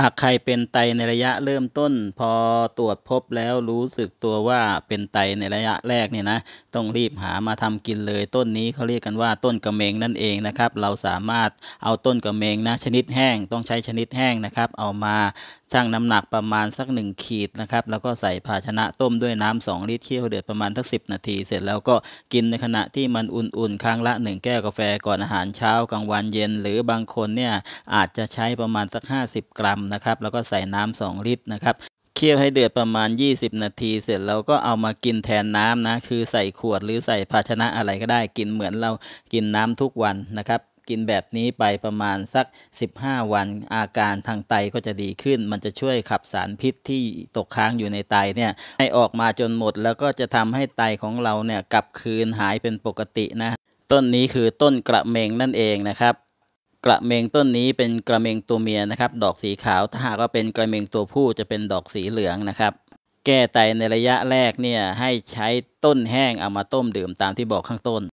หากใครเป็นไตในระยะเริ่มต้น พอตรวจพบแล้วรู้สึกตัวว่าเป็นไตในระยะแรกเนี่ยนะ ต้องรีบหามาทำกินเลยต้นนี้เขาเรียกกันว่าต้น กระเมงนั่นเองนะครับ เราสามารถเอาต้นกระเมงนะ ชนิดแห้งต้องใช้ชนิดแห้งนะครับ เอามาชั่งน้ำหนักประมาณสัก 1 ขีดนะครับแล้วก็ใส่ภาชนะต้มด้วยน้ำ2ลิตรเคี่ยวเดือดประมาณสัก10 นาทีเสร็จแล้วก็กินในขณะที่มันอุ่นๆครั้งละ1แก้วกาแฟก่อนอาหารเช้ากลางวันเย็นหรือบางคนเนี่ยอาจจะใช้ประมาณสัก 50 กรัมนะครับแล้วก็ใส่น้ำ2ลิตรนะครับ เคี่ยวให้เดือดประมาณ 20 นาที เสร็จแล้วก็เอามากินแทนน้ำนะคือใส่ขวดหรือใส่ภาชนะอะไรก็ได้กินเหมือนเรากินน้ำทุกวันนะครับกินแบบนี้ไปประมาณสัก 15 วัน อาการทางไตก็จะดีขึ้น มันจะช่วยขับสารพิษที่ตกค้างอยู่ในไตเนี่ยให้ออกมาจนหมด แล้วก็จะทำให้ไตของเราเนี่ยกลับคืนหายเป็นปกตินะต้นนี้คือต้นกระเมงนั่นเองนะครับ กระเมงต้นนี้เป็นกระเมงตัวเมียนะครับดอกสีขาวถ้าหากว่าเป็นกระเมงตัวผู้จะเป็นดอกสีเหลืองนะครับ แก้ไตในระยะแรกเนี่ยให้ใช้ต้นแห้งเอามาต้มดื่มตามที่บอกข้างต้น